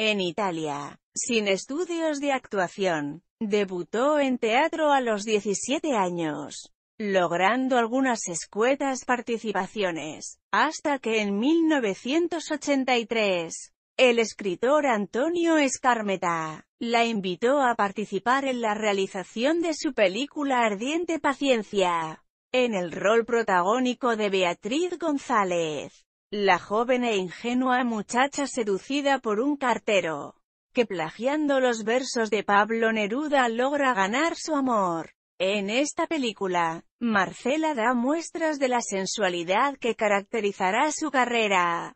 En Italia, sin estudios de actuación, debutó en teatro a los 17 años, logrando algunas escuetas participaciones, hasta que en 1983, el escritor Antonio Escarmeta la invitó a participar en la realización de su película Ardiente Paciencia, en el rol protagónico de Beatriz González. La joven e ingenua muchacha seducida por un cartero, que plagiando los versos de Pablo Neruda logra ganar su amor. En esta película, Marcela da muestras de la sensualidad que caracterizará su carrera.